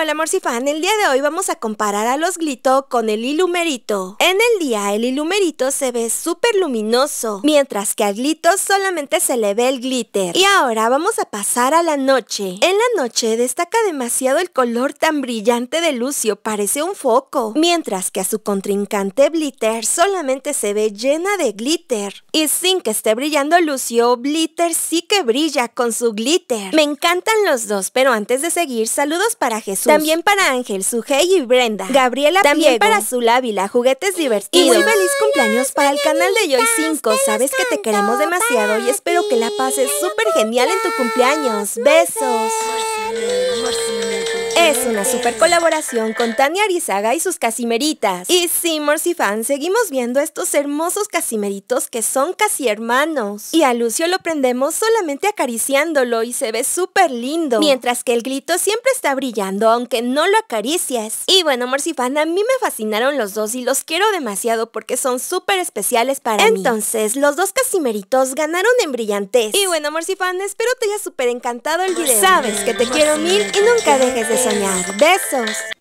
Hola Fan, el día de hoy vamos a comparar a los Glito con el Ilumerito. En el día el Ilumerito se ve súper luminoso, mientras que al Glito solamente se le ve el glitter. Y ahora vamos a pasar a la noche noche destaca demasiado el color tan brillante de Lucio, parece un foco, mientras que a su contrincante Blitter solamente se ve llena de glitter. Y sin que esté brillando Lucio, Blitter sí que brilla con su glitter. Me encantan los dos, pero antes de seguir, saludos para Jesús. También para Ángel, Sugey y Brenda. Gabriela También para su Ávila, juguetes divertidos. Y muy feliz cumpleaños para el canal de Joy 5. Sabes que te queremos demasiado y espero que la pases súper genial en tu cumpleaños. Besos una super colaboración con Tania Arizaga y sus casimeritas. Y sí, Morsifan, seguimos viendo estos hermosos casimeritos que son casi hermanos. Y a Lucio lo prendemos solamente acariciándolo y se ve súper lindo. Mientras que el grito siempre está brillando aunque no lo acaricias. Y bueno, Morsifan, a mí me fascinaron los dos y los quiero demasiado porque son súper especiales para Entonces, Entonces, los dos casimeritos ganaron en brillantez. Y bueno, Morsifan, espero te haya súper encantado el video. Sabes que te quiero mil y nunca dejes de soñar. Beiços!